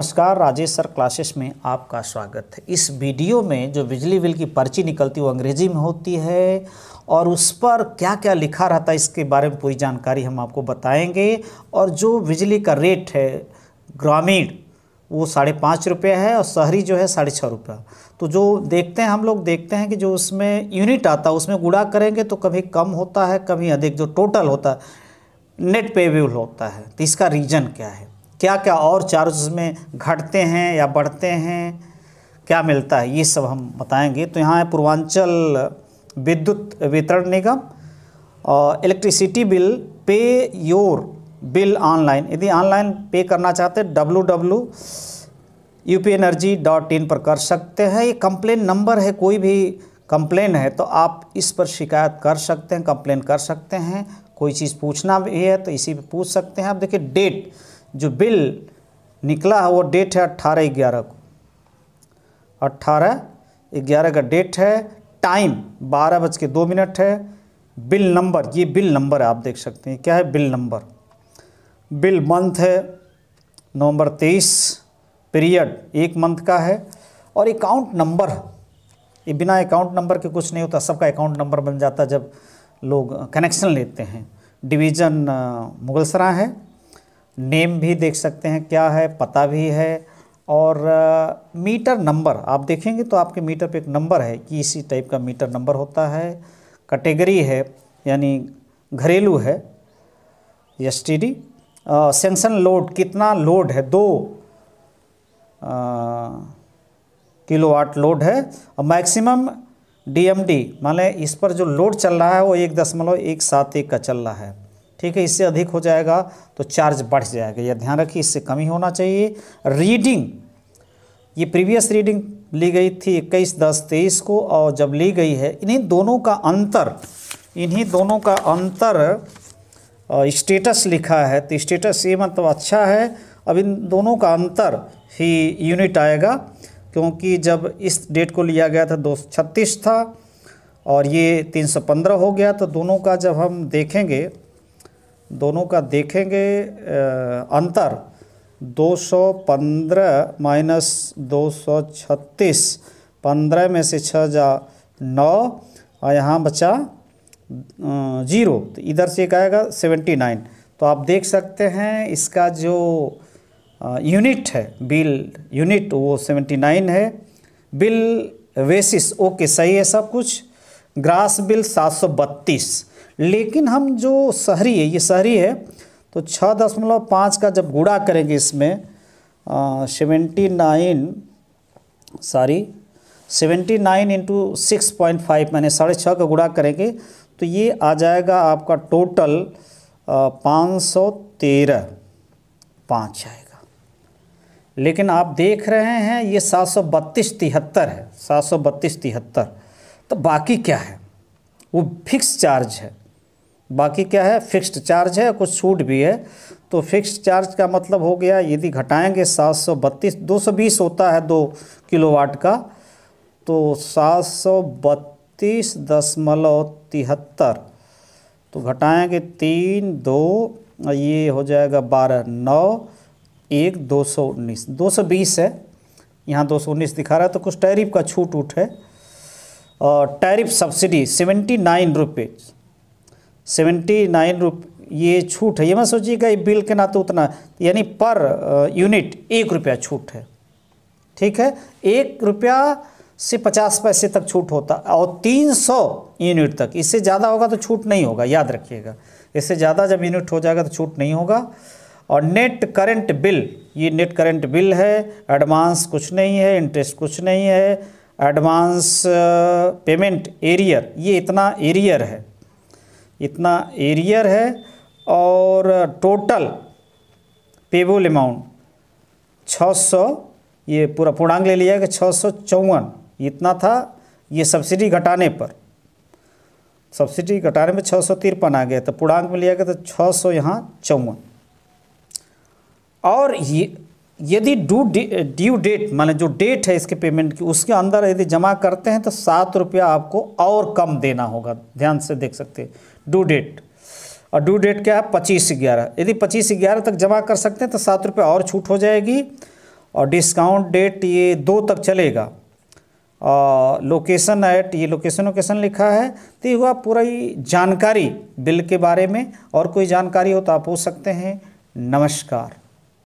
नमस्कार Rajesh sir classes में आपका स्वागत है इस वीडियो में जो बिजली बिल की पर्ची निकलती है वो अंग्रेजी में होती है और उस पर क्या क्या लिखा रहता है इसके बारे में पूरी जानकारी हम आपको बताएंगे और जो बिजली का रेट है ग्रामीण वो साढ़े पाँच रुपये है और शहरी जो है साढ़े छः रुपये तो जो देखते हैं हम लोग देखते हैं कि जो उसमें यूनिट आता है उसमें गुड़ा करेंगे तो कभी कम होता है कभी अधिक जो टोटल होता है नेट पेबल होता है तो इसका रीज़न क्या है क्या क्या और चार्ज में घटते हैं या बढ़ते हैं क्या मिलता है ये सब हम बताएंगे तो यहाँ है पूर्वांचल विद्युत वितरण निगम और electricity bill pay your bill online यदि ऑनलाइन पे करना चाहते हैं W W U P energy dot in पर कर सकते हैं ये कंप्लेन नंबर है कोई भी कंप्लेन है तो आप इस पर शिकायत कर सकते हैं कंप्लेन कर सकते हैं कोई चीज़ पूछना भी है तो इसी पे पूछ सकते हैं आप देखिए डेट जो बिल निकला है वो डेट है अट्ठारह ग्यारह को अट्ठारह ग्यारह का डेट है टाइम बारह बज के दो मिनट है बिल नंबर ये बिल नंबर है आप देख सकते हैं क्या है बिल नंबर बिल मंथ है नवंबर तेईस पीरियड एक मंथ का है और अकाउंट नंबर ये बिना अकाउंट नंबर के कुछ नहीं होता सबका अकाउंट नंबर बन जाता जब लोग कनेक्शन लेते हैं डिवीज़न मुगलसरा है नेम भी देख सकते हैं क्या है पता भी है और मीटर नंबर आप देखेंगे तो आपके मीटर पे एक नंबर है कि इसी टाइप का मीटर नंबर होता है कैटेगरी है यानी घरेलू है S T D sanction load कितना लोड है दो किलोवाट लोड है और मैक्सिमम डीएमडी मान इस पर जो लोड चल रहा है वो एक दशमलव एक सात एक का चल रहा है ठीक है इससे अधिक हो जाएगा तो चार्ज बढ़ जाएगा यह ध्यान रखिए इससे कमी होना चाहिए रीडिंग ये प्रीवियस रीडिंग ली गई थी इक्कीस दस तेईस को और जब ली गई है इन्हीं दोनों का अंतर इन्हीं दोनों का अंतर स्टेटस लिखा है तो स्टेटस ये मतलब अच्छा है अब इन दोनों का अंतर ही यूनिट आएगा क्योंकि जब इस डेट को लिया गया था दो छत्तीस था और ये 315 हो गया तो दोनों का जब हम देखेंगे दोनों का देखेंगे अंतर 215 माइनस 236 पंद्रह में से छः जा नौ और यहाँ बचा जीरो तो इधर से एक आएगा सेवेंटी नाइन तो आप देख सकते हैं इसका जो यूनिट है बिल यूनिट वो सेवेंटी नाइन है बिल वेसिस ओके सही है सब कुछ ग्रास बिल सात सौ बत्तीस लेकिन हम जो शहरी है ये शहरी है तो छः दशमलव पाँच का जब गुड़ा करेंगे इसमें seventy nine sorry seventy nine into six point five मैंने साढ़े छः का गुड़ा करेंगे तो ये आ जाएगा आपका टोटल पाँच सौ तेरह पाँच आएगा लेकिन आप देख रहे हैं ये सात सौ बत्तीस तिहत्तर है सात सौ बत्तीस तिहत्तर तो बाकी क्या है वो फिक्स चार्ज है बाकी क्या है फिक्स्ड चार्ज है कुछ छूट भी है तो फिक्स्ड चार्ज का मतलब हो गया यदि घटाएंगे सात सौ बत्तीस दो सौ बीस होता है दो किलोवाट का तो सात सौ बत्तीस दशमलव तिहत्तर तो घटाएंगे तीन दो ये हो जाएगा बारह नौ एक दो सौ उन्नीस दो सौ बीस है यहाँ दो सौ उन्नीस दिखा रहा है तो कुछ टैरिफ का छूट उठ है और tariff subsidy seventy nine rupees seventy nine rupees ये छूट है ये मैं सोचिएगा ये बिल के नाते उतना यानी पर यूनिट एक रुपया छूट है ठीक है एक रुपया से पचास पैसे तक छूट होता और तीन सौ यूनिट तक इससे ज़्यादा होगा तो छूट नहीं होगा याद रखिएगा इससे ज़्यादा जब यूनिट हो जाएगा तो छूट नहीं होगा और नेट करंट बिल ये नेट करंट बिल है एडवांस कुछ नहीं है इंटरेस्ट कुछ नहीं है एडवांस पेमेंट एरियर ये इतना एरियर है इतना एरियर है और टोटल पेबल अमाउंट 600 ये पूरा पूर्णांग ले लिया कि छः इतना था ये सब्सिडी घटाने पर सब्सिडी घटाने में छः सौ तिरपन आ गया तो पूर्णांक में लिया गया तो छः सौ यहाँ चौवन और ये यदि ड्यू ड्यू डेट माने जो डेट है इसके पेमेंट की उसके अंदर यदि जमा करते हैं तो सात रुपया आपको और कम देना होगा ध्यान से देख सकते हैं ड्यू डेट और ड्यू डेट क्या है पच्चीस ग्यारह यदि पच्चीस ग्यारह तक जमा कर सकते हैं तो सात रुपये और छूट हो जाएगी और डिस्काउंट डेट ये दो तक चलेगा और लोकेशन एट ये लोकेशन वोकेशन लिखा है तो ये हुआ पूरा ही जानकारी बिल के बारे में और कोई जानकारी हो तो आप पूछ सकते हैं नमस्कार